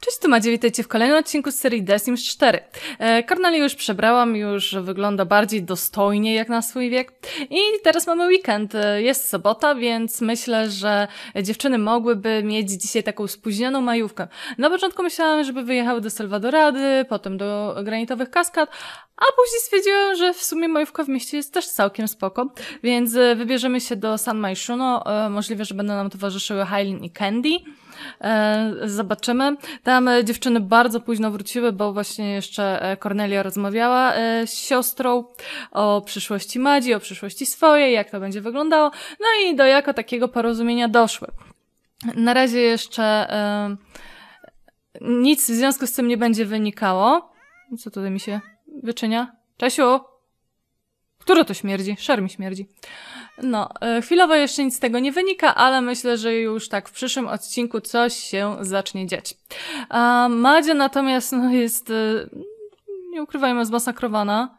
Cześć, tu Madzie, witajcie w kolejnym odcinku z serii The Sims 4. Kornelię e, już przebrałam, już wygląda bardziej dostojnie jak na swój wiek. I teraz mamy weekend, e, jest sobota, więc myślę, że dziewczyny mogłyby mieć dzisiaj taką spóźnioną majówkę. Na początku myślałam, żeby wyjechały do Salwadorady, potem do Granitowych Kaskad, a później stwierdziłam, że w sumie majówka w mieście jest też całkiem spoko, więc e, wybierzemy się do San Maishuno, możliwe, że będą nam towarzyszyły Hailin i Candy. E, zobaczymy. Tam e, dziewczyny bardzo późno wróciły, bo właśnie jeszcze e, Cornelia rozmawiała z siostrą o przyszłości Madzi, o przyszłości swojej, jak to będzie wyglądało. No i do jako takiego porozumienia doszły. Na razie jeszcze nic w związku z tym nie będzie wynikało. Co tutaj mi się wyczynia? Czesiu! Które to śmierdzi? Szar mi śmierdzi. No, e, chwilowo jeszcze nic z tego nie wynika, ale myślę, że już tak w przyszłym odcinku coś się zacznie dziać. A Madzia natomiast no, jest, e, nie ukrywajmy, zmasakrowana.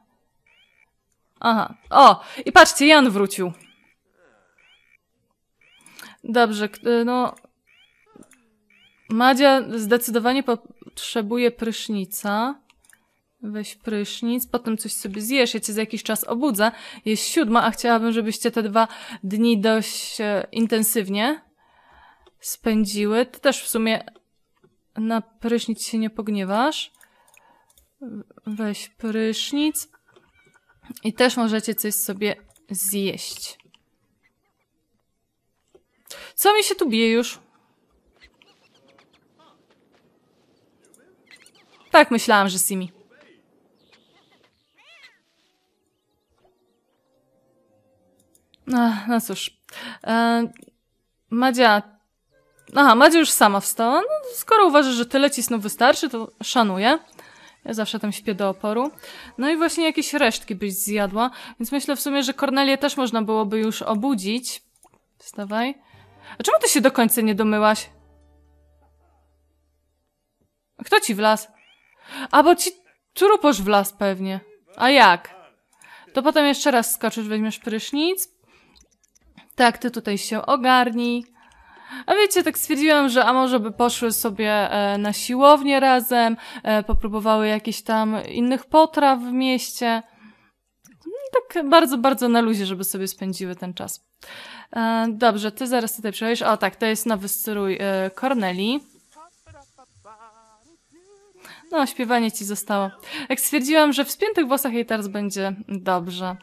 Aha. O! I patrzcie, Jan wrócił. Dobrze, e, no... Madzia zdecydowanie potrzebuje prysznica. Weź prysznic, potem coś sobie zjesz, ja cię za jakiś czas obudzę. Jest siódma, a chciałabym, żebyście te dwa dni dość e, intensywnie spędziły. Ty też w sumie na prysznic się nie pogniewasz. Weź prysznic. I też możecie coś sobie zjeść. Co mi się tu bije już? Tak myślałam, że Simi. Ach, no, no cóż. E, Madzia. Aha, Madzia już sama wstała. No, skoro uważasz, że tyle ci snu wystarczy, to szanuję. Ja zawsze tam śpię do oporu. No i właśnie jakieś resztki byś zjadła, więc myślę w sumie, że Kornelię też można byłoby już obudzić. Wstawaj. A czemu ty się do końca nie domyłaś? Kto ci wlas? A bo ci truposz wlas pewnie. A jak? To potem jeszcze raz skoczysz, weźmiesz prysznic, tak, ty tutaj się ogarnij. A wiecie, tak stwierdziłam, że a może by poszły sobie e, na siłownię razem, e, popróbowały jakichś tam innych potraw w mieście. Mm, tak bardzo, bardzo na luzie, żeby sobie spędziły ten czas. E, dobrze, ty zaraz tutaj przychodzisz. O tak, to jest nowy strój Corneli. No, śpiewanie ci zostało. Jak stwierdziłam, że w spiętych włosach jej teraz będzie dobrze.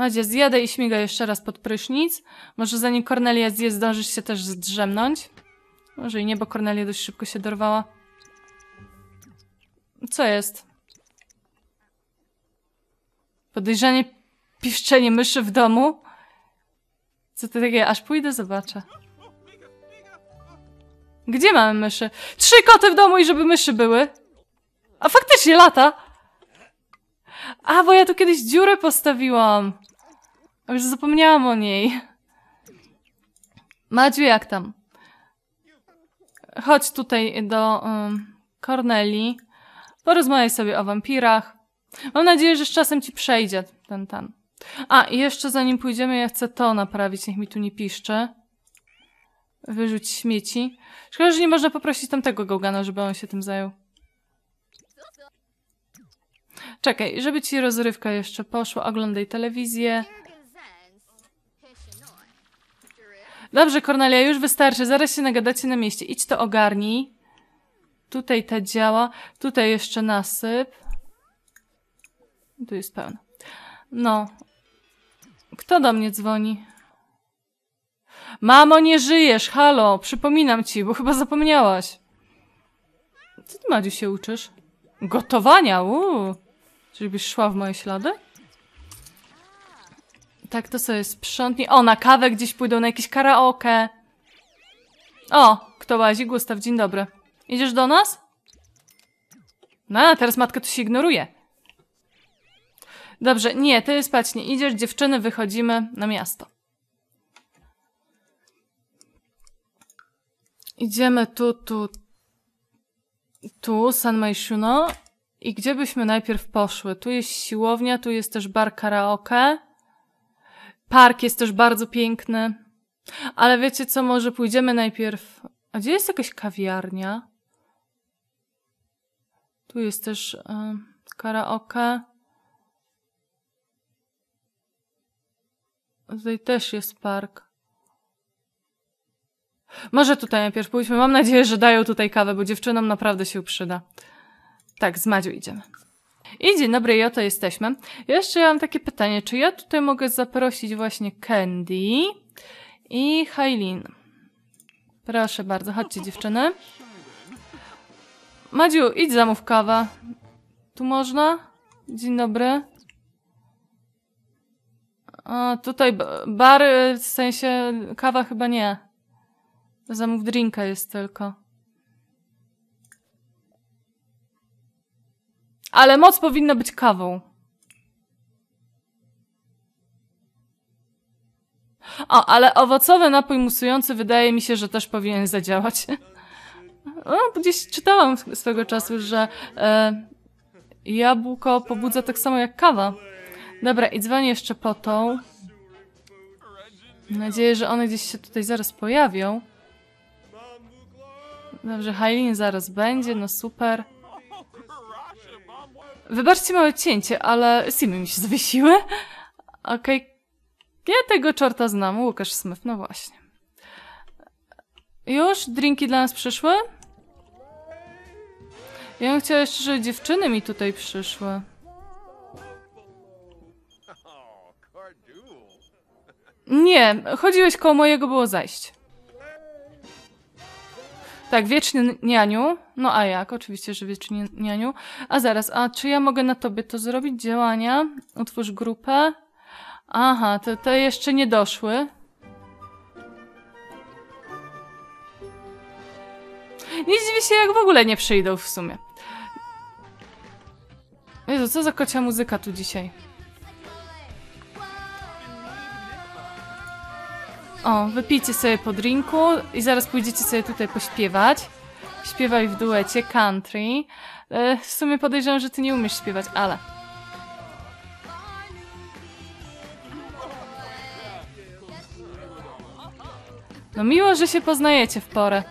Madzie, zjadę i śmiga jeszcze raz pod prysznic. Może zanim Cornelia zje, zdążysz się też zdrzemnąć? Może i nie, bo Cornelia dość szybko się dorwała. Co jest? Podejrzanie piszczenie myszy w domu? Co to takie? Aż pójdę, zobaczę. Gdzie mamy myszy? Trzy koty w domu i żeby myszy były. A faktycznie lata. A, bo ja tu kiedyś dziurę postawiłam. Już zapomniałam o niej. Madziu, jak tam? Chodź tutaj do um, Corneli. Porozmawiaj sobie o wampirach. Mam nadzieję, że z czasem ci przejdzie ten tan. A, i jeszcze zanim pójdziemy, ja chcę to naprawić, niech mi tu nie piszczy. Wyrzuć śmieci. Szkoda, że nie można poprosić tamtego gołgana, żeby on się tym zajął. Czekaj, żeby ci rozrywka jeszcze poszła, oglądaj telewizję. Dobrze, Kornelia, już wystarczy, zaraz się nagadacie na mieście. Idź to ogarnij. Tutaj ta działa, tutaj jeszcze nasyp. Tu jest pełno. No. Kto do mnie dzwoni? Mamo, nie żyjesz, halo, przypominam ci, bo chyba zapomniałaś. Co ty, Madziu, się uczysz? Gotowania, uuu. byś szła w moje ślady? Tak, to sobie sprzątnie. O, na kawę gdzieś pójdą, na jakieś karaoke. O, kto łazi? Gustaw, dzień dobry. Idziesz do nas? No, teraz matka tu się ignoruje. Dobrze, nie, ty spać nie idziesz, dziewczyny, wychodzimy na miasto. Idziemy tu, tu, tu, San Maishuno. I gdzie byśmy najpierw poszły? Tu jest siłownia, tu jest też bar karaoke. Park jest też bardzo piękny. Ale wiecie co, może pójdziemy najpierw. A gdzie jest jakaś kawiarnia? Tu jest też y, karaoke. Tutaj też jest park. Może tutaj najpierw pójdźmy. Mam nadzieję, że dają tutaj kawę, bo dziewczynom naprawdę się przyda. Tak, z Madziu idziemy. I dzień dobry, i oto jesteśmy. Jeszcze mam takie pytanie, czy ja tutaj mogę zaprosić właśnie Candy i Hailin? Proszę bardzo, chodźcie dziewczyny. Madziu, idź zamów kawę. Tu można? Dzień dobry. A, tutaj bar, w sensie kawa chyba nie. Zamów drinka jest tylko. Ale moc powinna być kawą. O, ale owocowy napój musujący wydaje mi się, że też powinien zadziałać. No, gdzieś czytałam swego czasu, że e, jabłko pobudza tak samo jak kawa. Dobra, i dzwonię jeszcze po tą. Mam nadzieję, że one gdzieś się tutaj zaraz pojawią. Dobrze, Hailin zaraz będzie, no super. Wybaczcie małe cięcie, ale simy mi się zwiesiły. Okej. Okay. Ja tego czorta znam, Łukasz Smith, no właśnie. Już? Drinki dla nas przyszły? Ja bym chciała jeszcze, żeby dziewczyny mi tutaj przyszły. Nie, chodziłeś koło mojego, było zajść. Tak, wieczny nianiu. No a jak? Oczywiście, że wieczny nianiu. A zaraz, a czy ja mogę na tobie to zrobić? Działania. Otwórz grupę. Aha, to, jeszcze nie doszły. Nie dziwię się, jak w ogóle nie przyjdą w sumie. Jezu, co za kocia muzyka tu dzisiaj. O, wypijcie sobie po drinku i zaraz pójdziecie sobie tutaj pośpiewać. Śpiewaj w duecie country. E, w sumie podejrzewam, że ty nie umiesz śpiewać, ale... No miło, że się poznajecie w porę.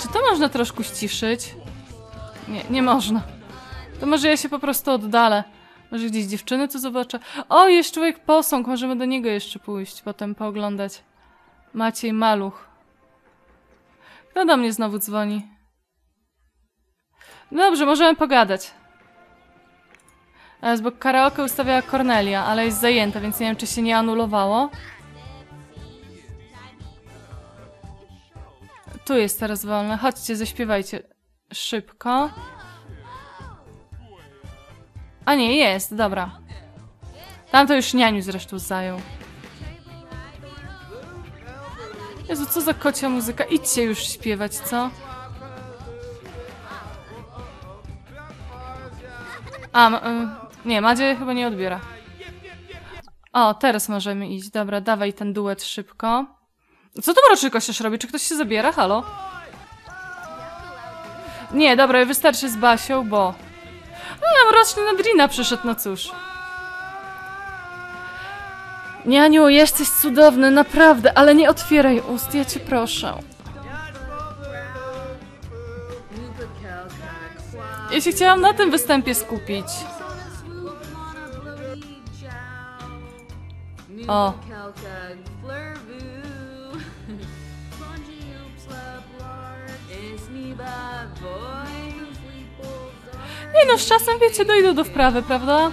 Czy to można troszkę ściszyć? Nie, nie można. To może ja się po prostu oddalę. Może gdzieś dziewczyny co zobaczę. O, jest człowiek posąg, możemy do niego jeszcze pójść, potem pooglądać. Maciej Maluch. Kto do mnie znowu dzwoni? Dobrze, możemy pogadać. Bo karaoke ustawiała Cornelia, ale jest zajęta, więc nie wiem, czy się nie anulowało. Tu jest teraz wolne. Chodźcie, zaśpiewajcie szybko. A nie, jest, dobra. Tam to już nianiu zresztą zajął. Jezu, co za kocia muzyka. Idźcie już śpiewać, co? A, y, nie, Madzie chyba nie odbiera. O, teraz możemy iść. Dobra, dawaj ten duet szybko. Co to mroczy jeszcze robi? Czy ktoś się zabiera? Halo? Nie, dobra, wystarczy z Basią, bo... No, mroczny Nadrina przyszedł, no cóż. Nianiu, jesteś cudowny, naprawdę, ale nie otwieraj ust, ja cię proszę. Ja się chciałam na tym występie skupić. O. Nie no, z czasem wiecie, dojdę do wprawy, prawda?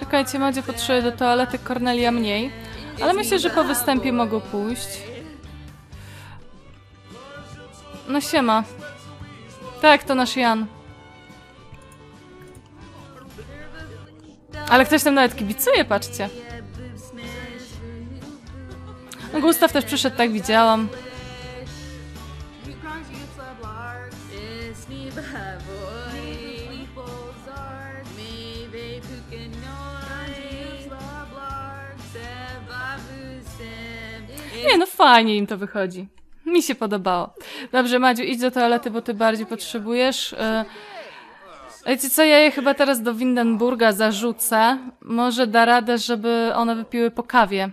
Czekajcie, Madzie potrzebuje do toalety, Cornelia mniej. Ale myślę, że po występie mogą pójść. No siema. Tak, to nasz Jan. Ale ktoś tam nawet kibicuje, patrzcie. No Gustaw też przyszedł, tak widziałam. fajnie im to wychodzi. Mi się podobało. Dobrze, Madziu, idź do toalety, bo ty bardziej potrzebujesz. E, wiecie co, ja je chyba teraz do Windenburga zarzucę. Może da radę, żeby one wypiły po kawie.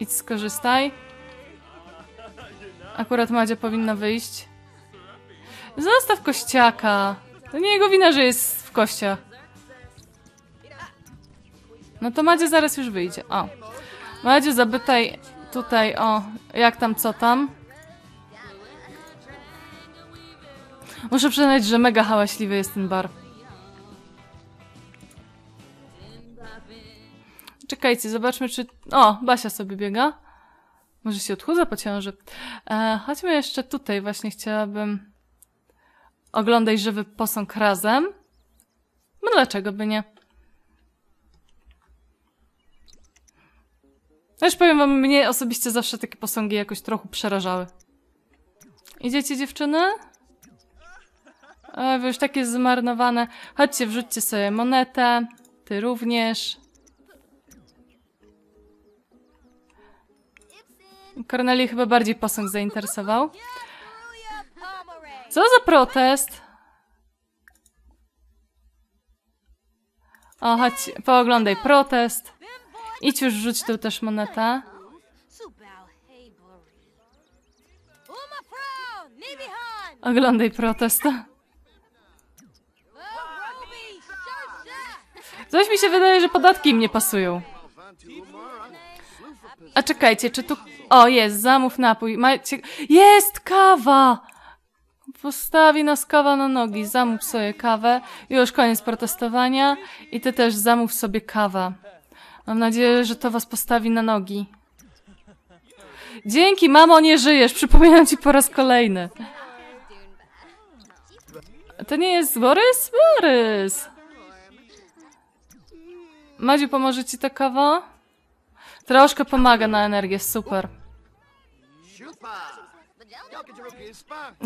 Idź skorzystaj. Akurat Madzia powinna wyjść. Zostaw kościaka. To nie jego wina, że jest w kościach. No to Madzia zaraz już wyjdzie. O. Madzie, zapytaj tutaj, o, jak tam, co tam. Muszę przyznać, że mega hałaśliwy jest ten bar. Czekajcie, zobaczmy czy... O, Basia sobie biega. Może się odchudza po E, chodźmy jeszcze tutaj, właśnie chciałabym oglądać żywy posąg razem. No dlaczego by nie? Też powiem wam, mnie osobiście zawsze takie posągi jakoś trochę przerażały. Idziecie dziewczyny? E, o, już takie zmarnowane. Chodźcie, wrzućcie sobie monetę. Ty również. Corneli chyba bardziej posąg zainteresował. Co za protest? O, chodź, pooglądaj protest. Idź już rzuć tu też moneta. Oglądaj protest. Coś mi się wydaje, że podatki im nie pasują. A czekajcie, czy tu... O, jest, zamów napój. Macie... Jest kawa! Postawi nas kawa na nogi. Zamów sobie kawę. Już koniec protestowania. I ty też zamów sobie kawę. Mam nadzieję, że to was postawi na nogi. Dzięki, mamo, nie żyjesz. Przypominam ci po raz kolejny. To nie jest Borys? Borys! Madziu, pomoże ci ta kawa? Troszkę pomaga na energię, super.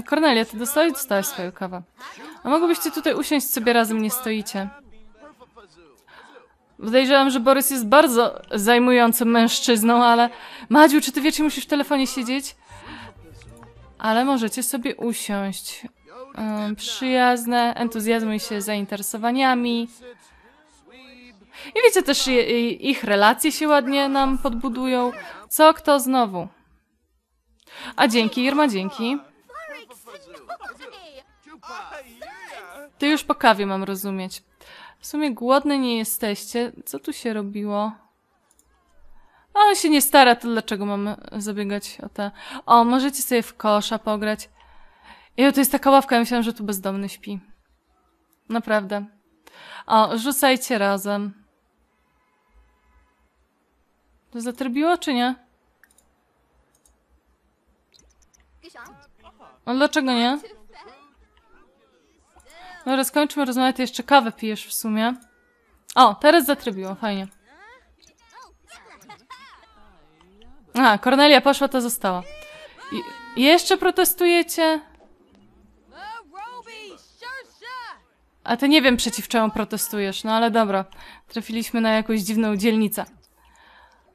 Kornelia, ty dostałeś, dostałeś swoją kawę. A mogłybyście tutaj usiąść sobie razem, nie stoicie. Podejrzewam, że Borys jest bardzo zajmującym mężczyzną, ale Madziu, czy ty wiecie, musisz w telefonie siedzieć? Ale możecie sobie usiąść. Um, przyjazne, entuzjazmuj się zainteresowaniami. I wiecie, też ich relacje się ładnie nam podbudują. Co kto znowu? A dzięki, Irma, dzięki. Ty już po kawie mam rozumieć. W sumie głodny nie jesteście. Co tu się robiło? A on się nie stara, to dlaczego mamy zabiegać o te... O, możecie sobie w kosza pograć. I to jest taka ławka, ja myślałam, że tu bezdomny śpi. Naprawdę. O, rzucajcie razem. To zatrybiło, czy nie? No dlaczego nie? Dobra, no, skończmy rozmowę, ty jeszcze kawę pijesz w sumie. O, teraz zatrybiło, fajnie. A, Kornelia poszła, to została. I jeszcze protestujecie? A ty nie wiem przeciw czemu protestujesz, no ale dobra. Trafiliśmy na jakąś dziwną dzielnicę.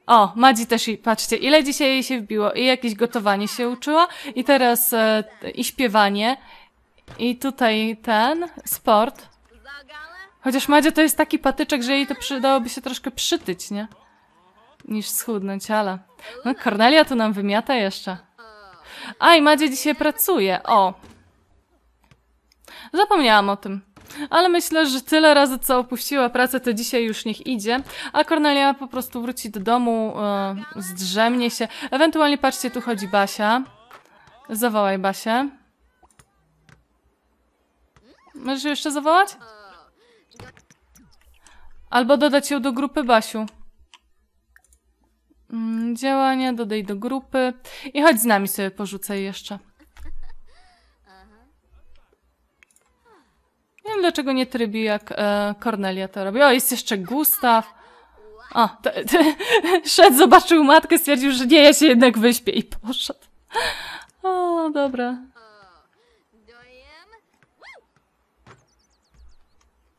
O, Madzi też i patrzcie, ile dzisiaj jej się wbiło. I jakieś gotowanie się uczyła, i teraz e, i śpiewanie, i tutaj ten, sport. Chociaż Madzia to jest taki patyczek, że jej to przydałoby się troszkę przytyć, nie? Niż schudnąć, ale... No, Cornelia tu nam wymiata jeszcze. Aj, i Madzia dzisiaj pracuje, o! Zapomniałam o tym. Ale myślę, że tyle razy, co opuściła pracę, to dzisiaj już niech idzie. A Cornelia po prostu wróci do domu, yy, zdrzemnie się. Ewentualnie, patrzcie, tu chodzi Basia. Zawołaj Basie. Możesz ją jeszcze zawołać? Albo dodać ją do grupy Basiu. Mm, działanie, dodaj do grupy. I chodź z nami sobie porzucaj jeszcze. Nie wiem dlaczego nie trybi jak e, Cornelia to robi. O, jest jeszcze Gustaw. O, te, szedł, zobaczył matkę, stwierdził, że nie, ja się jednak wyśpię i poszedł. O, dobra.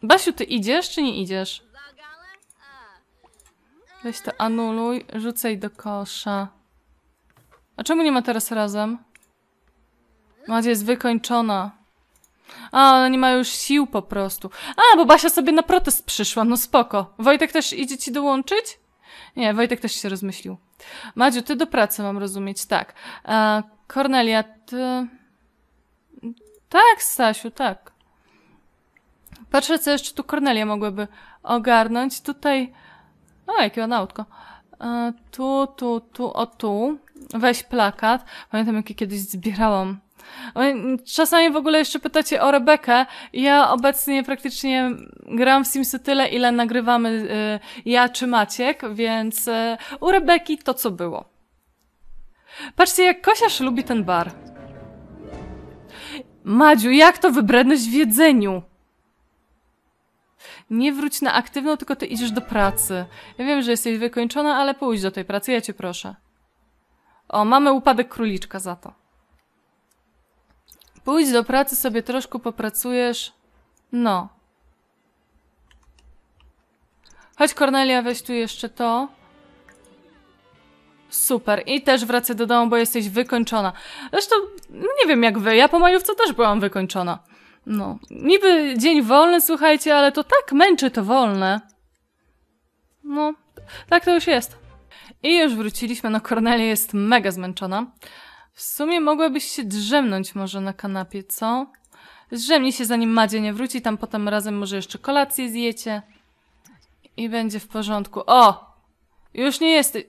Basiu, ty idziesz czy nie idziesz? Weź to anuluj, rzucaj do kosza. A czemu nie ma teraz razem? Madzia jest wykończona. A, ona nie ma już sił po prostu. A, bo Basia sobie na protest przyszła, no spoko. Wojtek też idzie ci dołączyć? Nie, Wojtek też się rozmyślił. Madziu, ty do pracy mam rozumieć, tak. Kornelia, ty... Tak, Stasiu, tak. Patrzę, co jeszcze tu Kornelia mogłaby ogarnąć. Tutaj... O, no, jakie ona autko. E, tu, tu, tu, o tu. Weź plakat. Pamiętam, jakie kiedyś zbierałam Czasami w ogóle jeszcze pytacie o Rebekę. Ja obecnie praktycznie gram w Simsy tyle, ile nagrywamy e, ja czy Maciek, więc e, u Rebeki to co było. Patrzcie, jak Kosiarz lubi ten bar. Madziu, jak to wybredność w jedzeniu? nie wróć na aktywną, tylko ty idziesz do pracy. Ja wiem, że jesteś wykończona, ale pójdź do tej pracy, ja cię proszę. O, mamy upadek króliczka za to. Pójdź do pracy, sobie troszkę popracujesz. No. Chodź Kornelia, weź tu jeszcze to. Super. I też wracę do domu, bo jesteś wykończona. Zresztą, no nie wiem jak wy, ja po majówce też byłam wykończona. No. Niby dzień wolny, słuchajcie, ale to tak męczy to wolne. No, tak to już jest. I już wróciliśmy, no Cornelia jest mega zmęczona. W sumie mogłabyś się drzemnąć może na kanapie, co? Zdrzemnij się zanim Madzie nie wróci, tam potem razem może jeszcze kolację zjecie. I będzie w porządku. O! Już nie jesteś...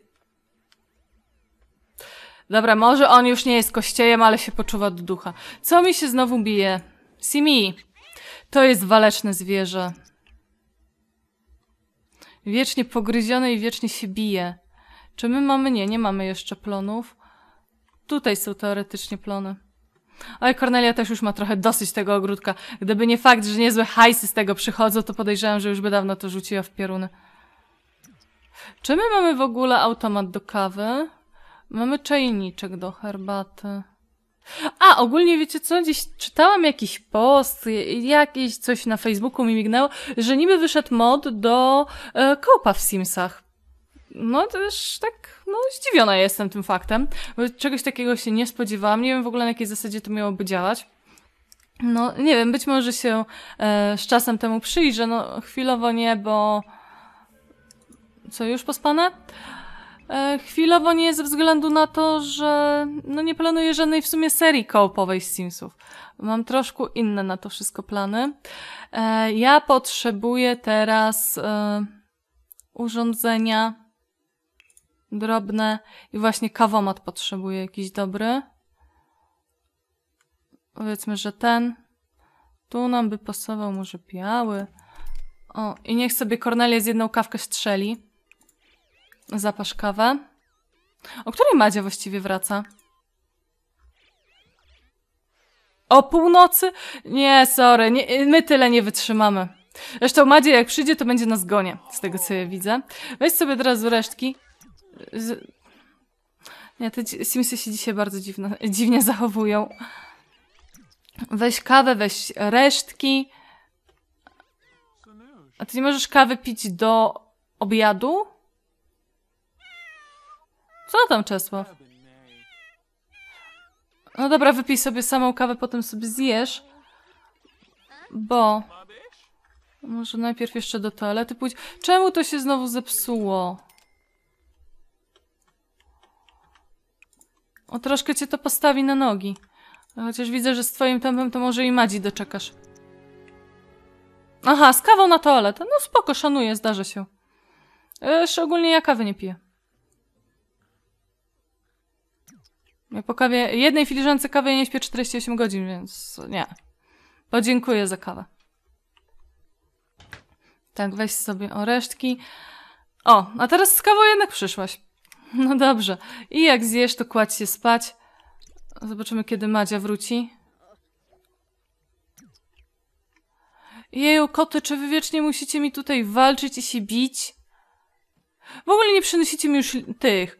Dobra, może on już nie jest kościejem, ale się poczuwa do ducha. Co mi się znowu bije? Simi, to jest waleczne zwierzę. Wiecznie pogryzione i wiecznie się bije. Czy my mamy? Nie, nie mamy jeszcze plonów. Tutaj są teoretycznie plony. Oj, Kornelia też już ma trochę dosyć tego ogródka. Gdyby nie fakt, że niezłe hajsy z tego przychodzą, to podejrzewam, że już by dawno to rzuciła w pieruny. Czy my mamy w ogóle automat do kawy? Mamy czajniczek do herbaty. A, ogólnie wiecie co, gdzieś czytałam jakiś post, jakieś coś na Facebooku mi mignęło, że niby wyszedł mod do e, kopa w Simsach. No też tak, no zdziwiona jestem tym faktem, bo czegoś takiego się nie spodziewałam, nie wiem w ogóle na jakiej zasadzie to miałoby działać. No nie wiem, być może się e, z czasem temu przyjrzę, no chwilowo nie, bo... Co, już pospane? E, chwilowo nie ze względu na to, że no nie planuję żadnej w sumie serii kołpowej z Simsów. Mam troszkę inne na to wszystko plany. E, ja potrzebuję teraz e, urządzenia drobne i właśnie kawomat potrzebuję jakiś dobry. Powiedzmy, że ten. Tu nam by pasował może biały. O, i niech sobie Kornelia z jedną kawkę strzeli. Zapasz kawę. O której Madzia właściwie wraca? O północy? Nie, sorry, nie, my tyle nie wytrzymamy. Zresztą Madzie jak przyjdzie, to będzie nas zgonie, z tego co ja widzę. Weź sobie teraz resztki. Z... Nie, te Simsy się dzisiaj bardzo dziwnie zachowują. Weź kawę, weź resztki. A ty nie możesz kawy pić do obiadu? Co tam, Czesław? No dobra, wypij sobie samą kawę, potem sobie zjesz. Bo... Może najpierw jeszcze do toalety pójdź. Czemu to się znowu zepsuło? O, troszkę cię to postawi na nogi. Chociaż widzę, że z twoim tempem to może i Madzi doczekasz. Aha, z kawą na toaletę. No spoko, szanuję, zdarza się. Szczególnie ogólnie ja kawy nie piję. Ja po kawie, jednej filiżance kawy nie śpię 48 godzin, więc nie. Podziękuję za kawę. Tak, weź sobie o resztki. O, a teraz z kawą jednak przyszłaś. No dobrze. I jak zjesz, to kładź się spać. Zobaczymy, kiedy Madzia wróci. Jeju, koty, czy wy wiecznie musicie mi tutaj walczyć i się bić? W ogóle nie przynosicie mi już tych...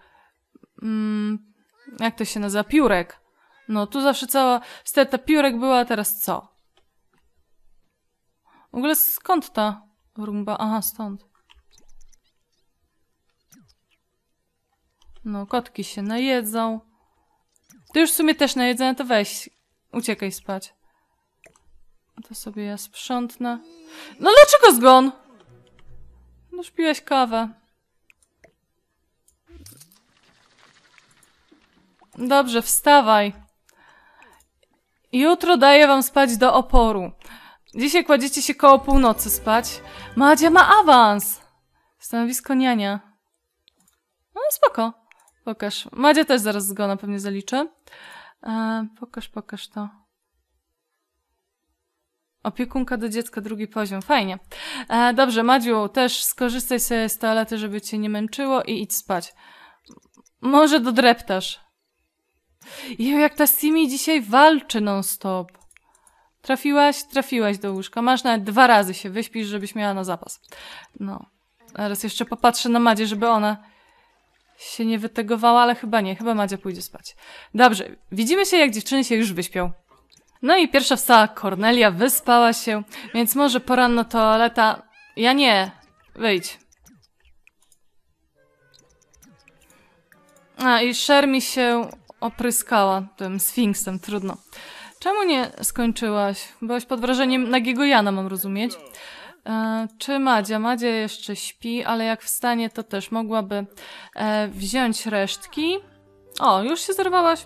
Mm, jak to się nazywa, piórek. No tu zawsze cała steta piórek była, a teraz co? W ogóle skąd ta rumba? Aha, stąd. No, kotki się najedzą. Ty już w sumie też najedzone, to weź. Uciekaj spać. To sobie ja sprzątnę. No dlaczego zgon? No już piłeś kawę. Dobrze, wstawaj. Jutro daję wam spać do oporu. Dzisiaj kładziecie się koło północy spać. Madzia ma awans! Stanowisko niania. No spoko. Pokaż. Madzia też zaraz zgona pewnie zaliczę. E, pokaż, pokaż to. Opiekunka do dziecka, drugi poziom. Fajnie. E, dobrze, Madziu, też skorzystaj sobie z toalety, żeby cię nie męczyło i idź spać. Może dodreptasz. I jak ta Simi dzisiaj walczy non-stop. Trafiłaś, trafiłaś do łóżka. Masz nawet dwa razy się wyśpisz, żebyś miała na zapas. No. Teraz jeszcze popatrzę na Madzie, żeby ona się nie wytegowała, ale chyba nie. Chyba Madzia pójdzie spać. Dobrze, widzimy się, jak dziewczyny się już wyśpią. No i pierwsza wstała Kornelia, wyspała się, więc może poranno toaleta. Ja nie. Wyjdź. A, i Shermi się opryskała tym sfinksem, trudno. Czemu nie skończyłaś? Byłaś pod wrażeniem nagiego Jana, mam rozumieć. E, czy Madzia? Madzia jeszcze śpi, ale jak wstanie, to też mogłaby e, wziąć resztki. O, już się zerwałaś?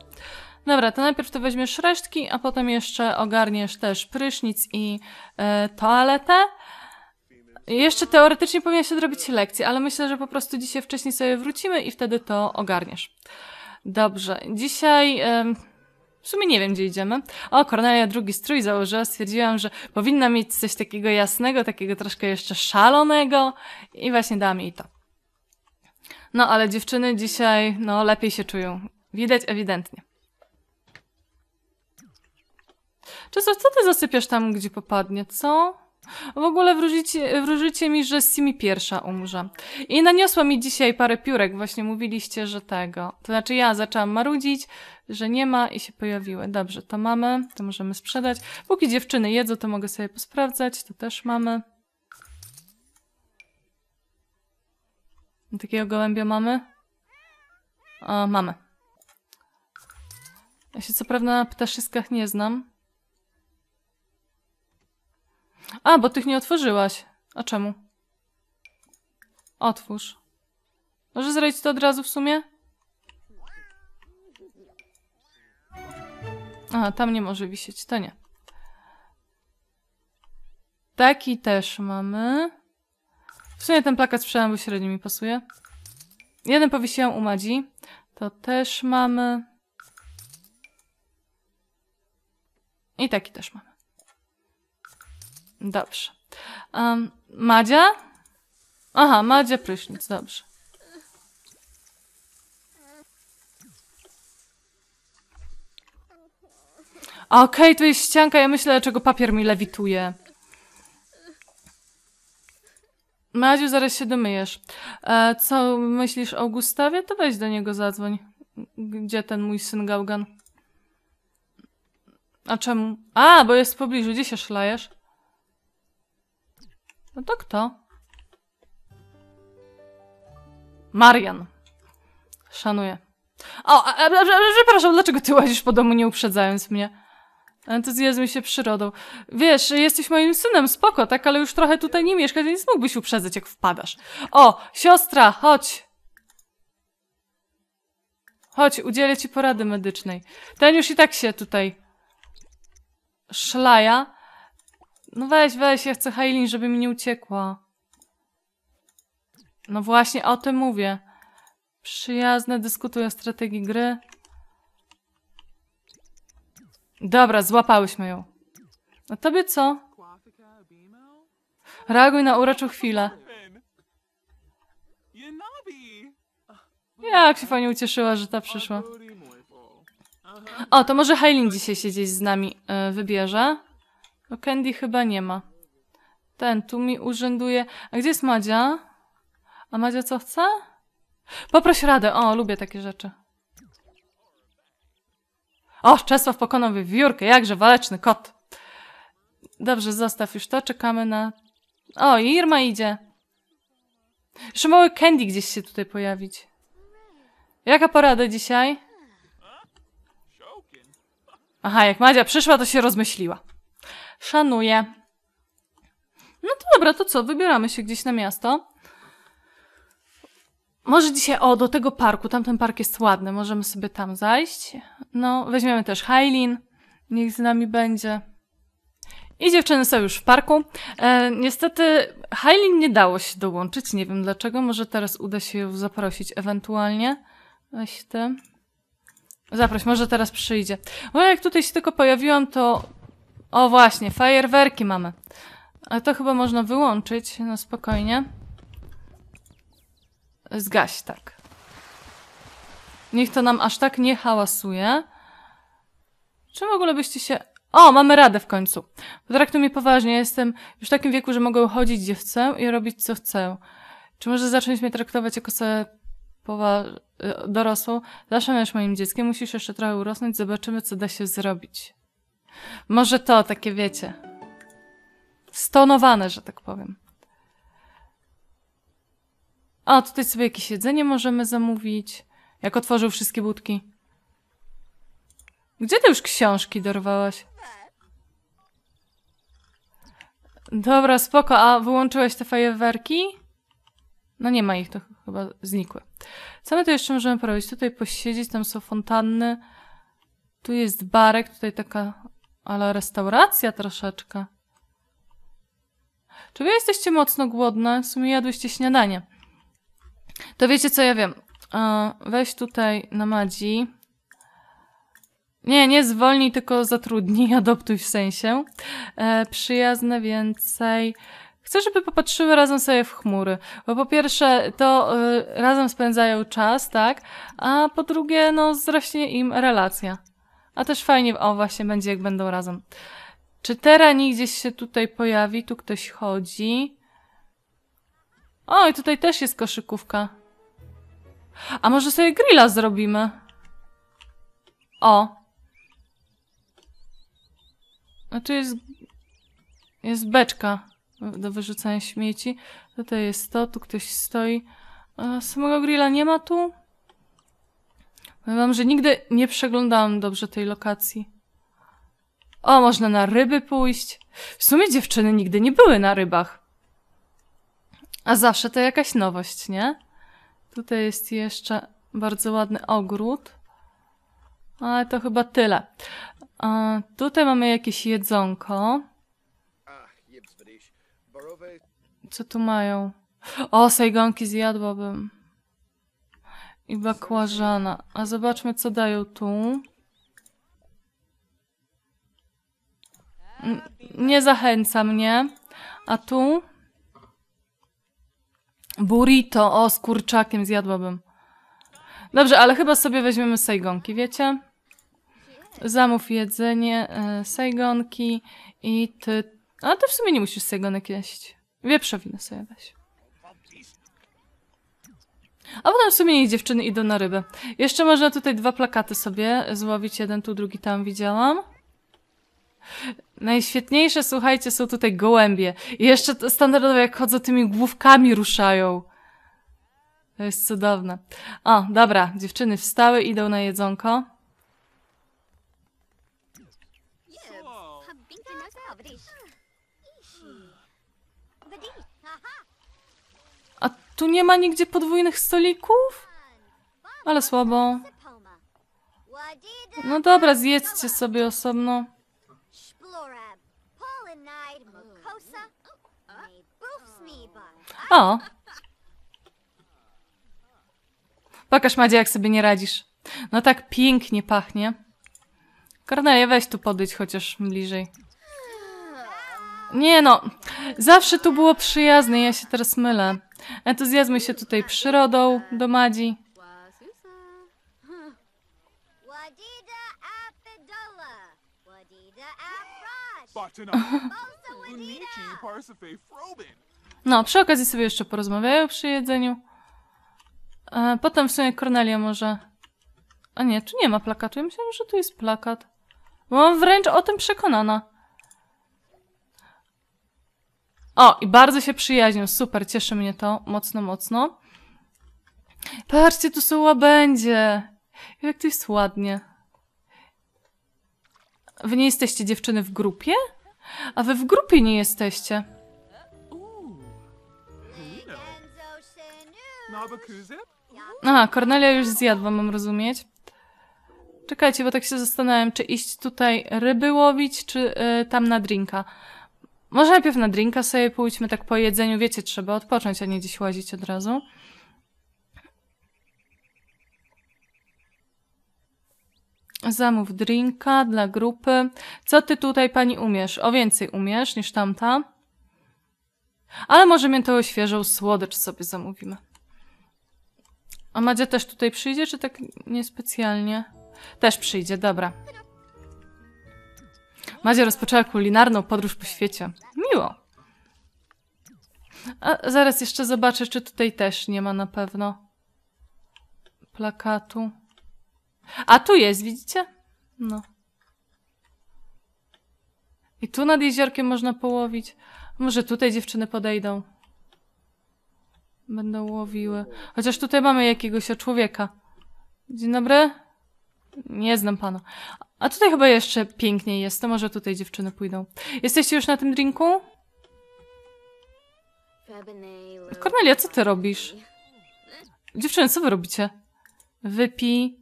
Dobra, to najpierw to weźmiesz resztki, a potem jeszcze ogarniesz też prysznic i e, toaletę. Jeszcze teoretycznie powinien się zrobić lekcję, ale myślę, że po prostu dzisiaj wcześniej sobie wrócimy i wtedy to ogarniesz. Dobrze, dzisiaj... Ym... W sumie nie wiem, gdzie idziemy. O, Kornelia drugi strój założyła. Stwierdziłam, że powinna mieć coś takiego jasnego, takiego troszkę jeszcze szalonego. I właśnie dałam jej to. No, ale dziewczyny dzisiaj, no, lepiej się czują. Widać ewidentnie. Czesław, co ty zasypiasz tam, gdzie popadnie, co? W ogóle wróżycie, wróżycie mi, że Simi pierwsza umrze. I naniosła mi dzisiaj parę piórek, właśnie mówiliście, że tego. To znaczy ja zaczęłam marudzić, że nie ma i się pojawiły. Dobrze, to mamy, to możemy sprzedać. Póki dziewczyny jedzą, to mogę sobie posprawdzać, to też mamy. Takiego gołębia mamy? O, mamy. Ja się co prawda na ptaszyskach nie znam. A, bo tych nie otworzyłaś. A czemu? Otwórz. Może zrobić to od razu w sumie? A, tam nie może wisieć, to nie. Taki też mamy. W sumie ten plakat sprzedam, bo średnio mi pasuje. Jeden powiesiłam u Madzi. To też mamy. I taki też mamy. Dobrze. Um, Madzia? Aha, Madzia prysznic, dobrze. Okej, okay, tu jest ścianka, ja myślę, dlaczego papier mi lewituje. Madziu, zaraz się domyjesz. E, co myślisz o Gustawie? To weź do niego zadzwoń. Gdzie ten mój syn Gałgan? A czemu? A, bo jest w pobliżu. Gdzie się szlajesz? No to kto? Marian. Szanuję. O, a, a, a, przepraszam, dlaczego ty łazisz po domu nie uprzedzając mnie? Entuzjazm się przyrodą. Wiesz, jesteś moim synem, spoko, tak, ale już trochę tutaj nie mieszkasz, więc mógłbyś uprzedzać, jak wpadasz. O, siostra, chodź! Chodź, udzielę ci porady medycznej. Ten już i tak się tutaj szlaja. No weź, weź, ja chcę Hailin, żeby mi nie uciekła. No właśnie, o tym mówię. Przyjazne, dyskutuję o strategii gry. Dobra, złapałyśmy ją. A tobie co? Reaguj na uroczą chwilę. Jak się fajnie ucieszyła, że ta przyszła. O, to może Hailin dzisiaj się gdzieś z nami y, wybierze. To no, Candy chyba nie ma. Ten tu mi urzęduje. A gdzie jest Madzia? A Madzia co chce? Poproś radę. O, lubię takie rzeczy. O, Czesław pokonał wiewiórkę. Jakże waleczny kot. Dobrze, zostaw już to. Czekamy na... O, Irma idzie. Jeszcze mały Candy gdzieś się tutaj pojawić. Jaka porada dzisiaj? Aha, jak Madzia przyszła, to się rozmyśliła szanuję. No to dobra, to co? Wybieramy się gdzieś na miasto. Może dzisiaj, o, do tego parku. Tamten park jest ładny, możemy sobie tam zajść. No, weźmiemy też Hailin. Niech z nami będzie. I dziewczyny są już w parku. E, niestety Hailin nie dało się dołączyć, nie wiem dlaczego. Może teraz uda się ją zaprosić ewentualnie. Weź ty. Zaproś, może teraz przyjdzie. Bo jak tutaj się tylko pojawiłam, to o właśnie, fajerwerki mamy. Ale to chyba można wyłączyć, no spokojnie. Zgaś, tak. Niech to nam aż tak nie hałasuje. Czy w ogóle byście się... O, mamy radę w końcu. Potraktuj mnie poważnie, jestem już w takim wieku, że mogę chodzić gdzie chcę i robić co chcę. Czy może zacząć mnie traktować jako sobie powa... Y, dorosłą? Zawsze będziesz moim dzieckiem, musisz jeszcze trochę urosnąć, zobaczymy co da się zrobić. Może to, takie wiecie. Stonowane, że tak powiem. A, tutaj sobie jakieś jedzenie możemy zamówić. Jak otworzył wszystkie budki. Gdzie ty już książki dorwałaś? Dobra, spoko. A wyłączyłeś te fajerwerki? No nie ma ich, to chyba znikły. Co my tu jeszcze możemy porobić? Tutaj posiedzieć, tam są fontanny. Tu jest barek, tutaj taka ale restauracja troszeczkę. Czy wy jesteście mocno głodne? W sumie jadłyście śniadanie. To wiecie co ja wiem. E, weź tutaj na Madzi. Nie, nie zwolnij, tylko zatrudnij, adoptuj w sensie. E, przyjazne więcej. Chcę, żeby popatrzyły razem sobie w chmury, bo po pierwsze to y, razem spędzają czas, tak? A po drugie, no zrośnie im relacja. A też fajnie, o właśnie, będzie jak będą razem. Czy Terani gdzieś się tutaj pojawi? Tu ktoś chodzi. O, i tutaj też jest koszykówka. A może sobie grilla zrobimy? O. A tu jest... Jest beczka do wyrzucania śmieci. Tutaj jest to, tu ktoś stoi. A samego grilla nie ma tu? Powiem wam, że nigdy nie przeglądałam dobrze tej lokacji. O, można na ryby pójść. W sumie dziewczyny nigdy nie były na rybach. A zawsze to jakaś nowość, nie? Tutaj jest jeszcze bardzo ładny ogród. Ale to chyba tyle. A tutaj mamy jakieś jedzonko. Co tu mają? O, sajgonki zjadłabym i bakłażana. A zobaczmy, co dają tu. Nie zachęca mnie. A tu? Burrito. O, z kurczakiem zjadłabym. Dobrze, ale chyba sobie weźmiemy sejgonki, wiecie? Zamów jedzenie, e, sejgonki i ty... A ty w sumie nie musisz sejgonek jeść. Wieprzowinę sobie weź. A potem w sumie i dziewczyny idą na rybę. Jeszcze można tutaj dwa plakaty sobie złowić. Jeden tu, drugi tam widziałam. Najświetniejsze, słuchajcie, są tutaj gołębie. I jeszcze standardowo jak chodzą tymi główkami ruszają. To jest cudowne. O, dobra, dziewczyny wstały, idą na jedzonko. Tu nie ma nigdzie podwójnych stolików? Ale słabo. No dobra, zjedźcie sobie osobno. O! Pokaż Madzie, jak sobie nie radzisz. No tak pięknie pachnie. Kornelia, weź tu podejść chociaż bliżej. Nie no, zawsze tu było przyjazne, ja się teraz mylę. Entuzjazmy się tutaj przyrodą do Madzi. No, no, przy okazji sobie jeszcze porozmawiają przy jedzeniu. E, potem w sumie Cornelia może... A nie, tu nie ma plakatu. Ja myślałam, że tu jest plakat. Byłam wręcz o tym przekonana. O, i bardzo się przyjaźnią, super, cieszy mnie to mocno, mocno. Patrzcie, tu są łabędzie. Jak to jest ładnie. Wy nie jesteście dziewczyny w grupie? A wy w grupie nie jesteście. Aha, Kornelia już zjadła, mam rozumieć. Czekajcie, bo tak się zastanawiam, czy iść tutaj ryby łowić, czy y, tam na drinka. Może najpierw na drinka sobie pójdźmy, tak po jedzeniu, wiecie, trzeba odpocząć, a nie gdzieś łazić od razu. Zamów drinka dla grupy. Co ty tutaj pani umiesz? O więcej umiesz niż tamta. Ale może miętową świeżą słodycz sobie zamówimy. A Madzia też tutaj przyjdzie, czy tak niespecjalnie? Też przyjdzie, dobra. Madzia rozpoczęła kulinarną podróż po świecie. Miło. A zaraz jeszcze zobaczę, czy tutaj też nie ma na pewno plakatu. A tu jest, widzicie? No. I tu nad jeziorkiem można połowić. Może tutaj dziewczyny podejdą. Będą łowiły. Chociaż tutaj mamy jakiegoś człowieka. Dzień dobry. Nie znam pana. A tutaj chyba jeszcze piękniej jest, to może tutaj dziewczyny pójdą. Jesteście już na tym drinku? Kornelia, co ty robisz? Dziewczyny, co wy robicie? Wypij.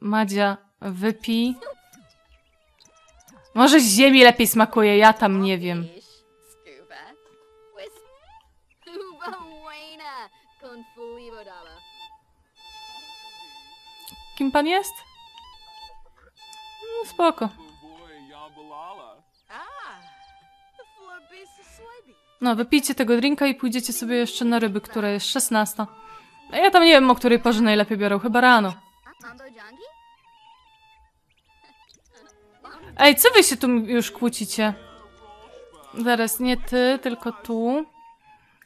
Madzia, wypij. Może z ziemi lepiej smakuje, ja tam nie wiem. Kim pan jest? spoko. No, wypijcie tego drinka i pójdziecie sobie jeszcze na ryby, która jest 16. A ja tam nie wiem, o której porze najlepiej biorą, chyba rano. Ej, co wy się tu już kłócicie? Zaraz, nie ty, tylko tu.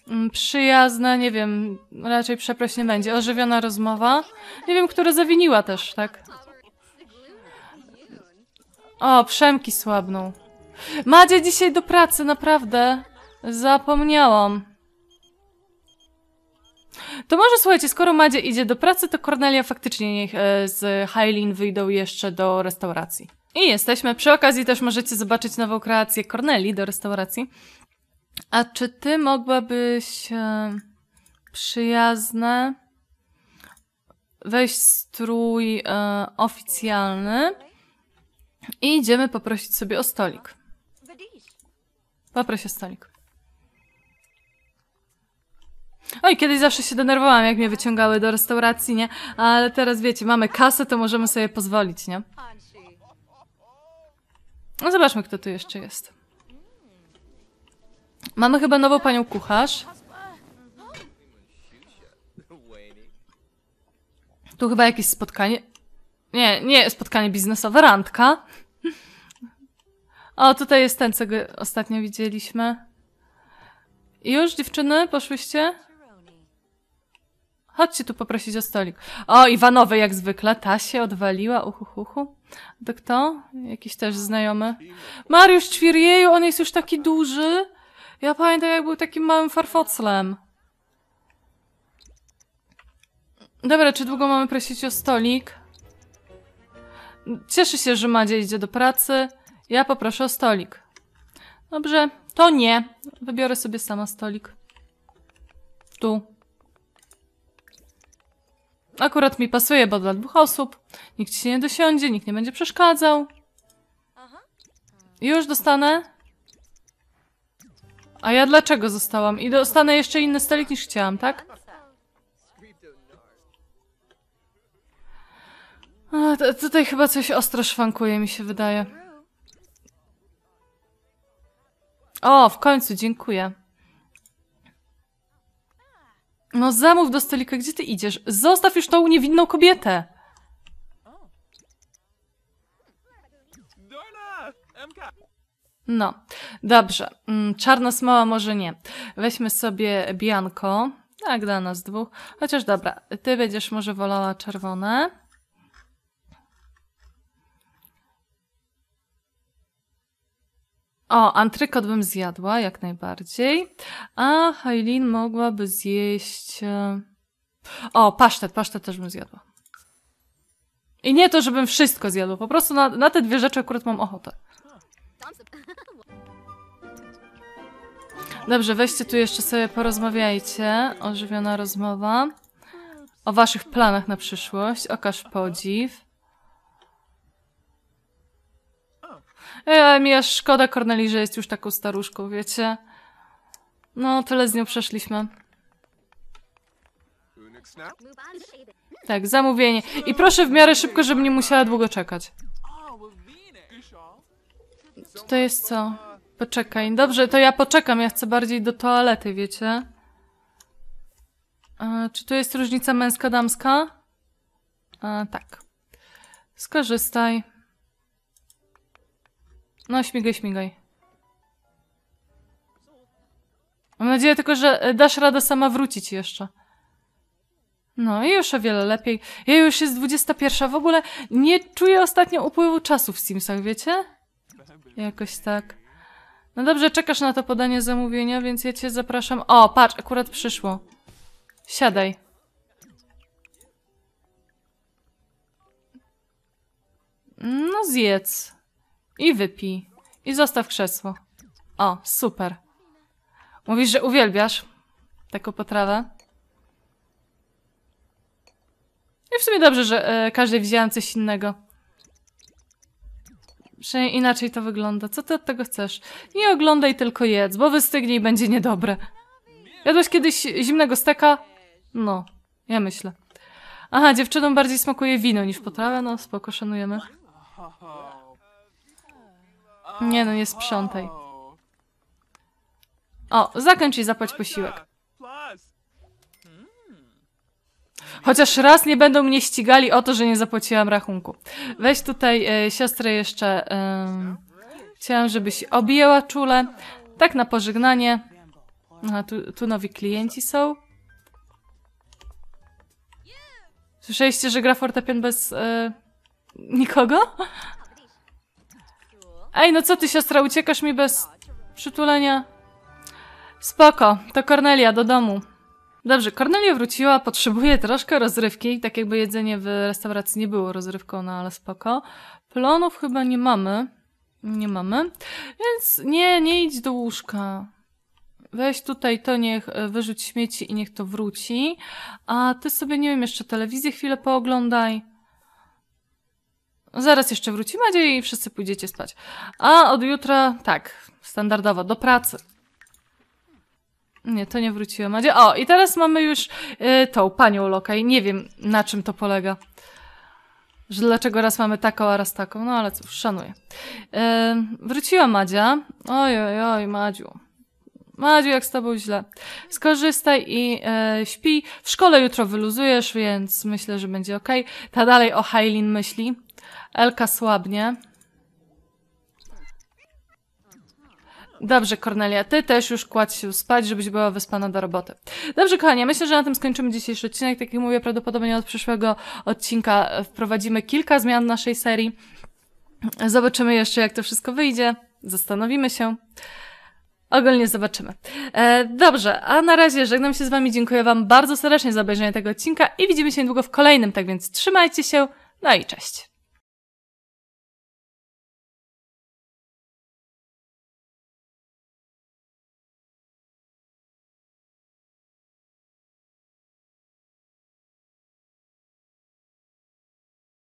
Mm, Przyjazne, nie wiem, raczej przeproś nie będzie. Ożywiona rozmowa. Nie wiem, która zawiniła też, tak? O, przemki słabną. Madzia dzisiaj do pracy, naprawdę. Zapomniałam. To może słuchajcie, skoro Madzia idzie do pracy, to Cornelia faktycznie niech e, z Hailin wyjdą jeszcze do restauracji. I jesteśmy. Przy okazji też możecie zobaczyć nową kreację Corneli do restauracji. A czy ty mogłabyś e, przyjazne wejść strój e, oficjalny? I idziemy poprosić sobie o stolik. Poproś o stolik. Oj, kiedyś zawsze się denerwowałam, jak mnie wyciągały do restauracji, nie? Ale teraz wiecie, mamy kasę, to możemy sobie pozwolić, nie? No zobaczmy, kto tu jeszcze jest. Mamy chyba nową panią kucharz. Tu chyba jakieś spotkanie. Nie, nie spotkanie biznesowe, randka. O, tutaj jest ten, co ostatnio widzieliśmy. Już, dziewczyny, poszłyście? Chodźcie tu poprosić o stolik. O, Iwanowy jak zwykle. Ta się odwaliła, uhuhuhu. To kto? Jakiś też znajomy. Mariusz Ćwirjeju, on jest już taki duży. Ja pamiętam, jak był takim małym farfoclem. Dobra, czy długo mamy prosić o stolik? Cieszy się, że Madzia idzie do pracy. Ja poproszę o stolik. Dobrze, to nie. Wybiorę sobie sama stolik. Tu. Akurat mi pasuje, bo dla dwóch osób. Nikt się nie dosiądzie, nikt nie będzie przeszkadzał. Już dostanę. A ja dlaczego zostałam? I dostanę jeszcze inny stolik niż chciałam, tak? A, tutaj chyba coś ostro szwankuje, mi się wydaje. O, w końcu, dziękuję. No zamów do stolika, gdzie ty idziesz? Zostaw już tą niewinną kobietę! No, dobrze. Mm, czarna smoła może nie. Weźmy sobie bianko. Tak, dla nas dwóch. Chociaż dobra, ty będziesz może wolała czerwone. O, antrykot bym zjadła jak najbardziej. A Hailin mogłaby zjeść. E, o, pasztet, pasztet też bym zjadła. I nie to, żebym wszystko zjadła, po prostu na, na te dwie rzeczy akurat mam ochotę. Dobrze, weźcie tu jeszcze sobie porozmawiajcie. Ożywiona rozmowa. O waszych planach na przyszłość. Okaż podziw. E, mi aż szkoda Korneli, że jest już taką staruszką, wiecie? No, tyle z nią przeszliśmy. Tak, zamówienie. I proszę w miarę szybko, żebym nie musiała długo czekać. Tutaj jest co? Poczekaj. Dobrze, to ja poczekam. Ja chcę bardziej do toalety, wiecie? E, czy tu jest różnica męska-damska? E, tak. Skorzystaj. No, śmigaj, śmigaj. Mam nadzieję tylko, że e, dasz radę sama wrócić jeszcze. No i już o wiele lepiej. Ja już jest 21. W ogóle nie czuję ostatnio upływu czasu w Simsach, wiecie? Jakoś tak. No dobrze, czekasz na to podanie zamówienia, więc ja cię zapraszam. O, patrz, akurat przyszło. Siadaj. No zjedz. I wypij. I zostaw krzesło. O, super. Mówisz, że uwielbiasz taką potrawę? I w sumie dobrze, że e, każdy wziąłem coś innego. Przynajmniej inaczej to wygląda. Co ty od tego chcesz? Nie oglądaj, tylko jedz, bo wystygnie i będzie niedobre. Jadłeś kiedyś zimnego steka? No, ja myślę. Aha, dziewczynom bardziej smakuje wino niż potrawa. No, spoko, szanujemy. Nie no, nie sprzątaj. O, zakończ i zapłać posiłek. Chociaż raz nie będą mnie ścigali o to, że nie zapłaciłam rachunku. Weź tutaj y, siostrę jeszcze. chciałam, żebyś objęła czule. Tak na pożegnanie. A tu, tu nowi klienci są. Słyszeliście, że gra fortepian bez e, nikogo? Ej, no co ty siostra, uciekasz mi bez przytulenia? Spoko, to Kornelia, do domu. Dobrze, Kornelia wróciła, potrzebuje troszkę rozrywki, tak jakby jedzenie w restauracji nie było rozrywką, no ale spoko. Plonów chyba nie mamy, nie mamy, więc nie, nie idź do łóżka. Weź tutaj to, niech e, wyrzuć śmieci i niech to wróci. A ty sobie, nie wiem, jeszcze telewizję chwilę pooglądaj. No zaraz jeszcze wróci Nadzieja i wszyscy pójdziecie spać. A od jutra, tak, standardowo, do pracy. Nie, to nie wróciła Madzia. O, i teraz mamy już y, tą panią Lokaj. Nie wiem, na czym to polega. Że dlaczego raz mamy taką, a raz taką. No ale cóż, szanuję. Y, wróciła Madzia. Oj, oj, oj, Madziu. Madziu, jak z tobą źle. Skorzystaj i y, śpi. W szkole jutro wyluzujesz, więc myślę, że będzie ok. Ta dalej o Hailin myśli. Elka słabnie. Dobrze, Kornelia, ty też już kładź się spać, żebyś była wyspana do roboty. Dobrze, kochanie, myślę, że na tym skończymy dzisiejszy odcinek. Tak jak mówię, prawdopodobnie od przyszłego odcinka wprowadzimy kilka zmian w naszej serii. Zobaczymy jeszcze, jak to wszystko wyjdzie. Zastanowimy się. Ogólnie zobaczymy. E, dobrze, a na razie żegnam się z Wami. Dziękuję Wam bardzo serdecznie za obejrzenie tego odcinka i widzimy się niedługo w kolejnym. Tak więc trzymajcie się, no i cześć.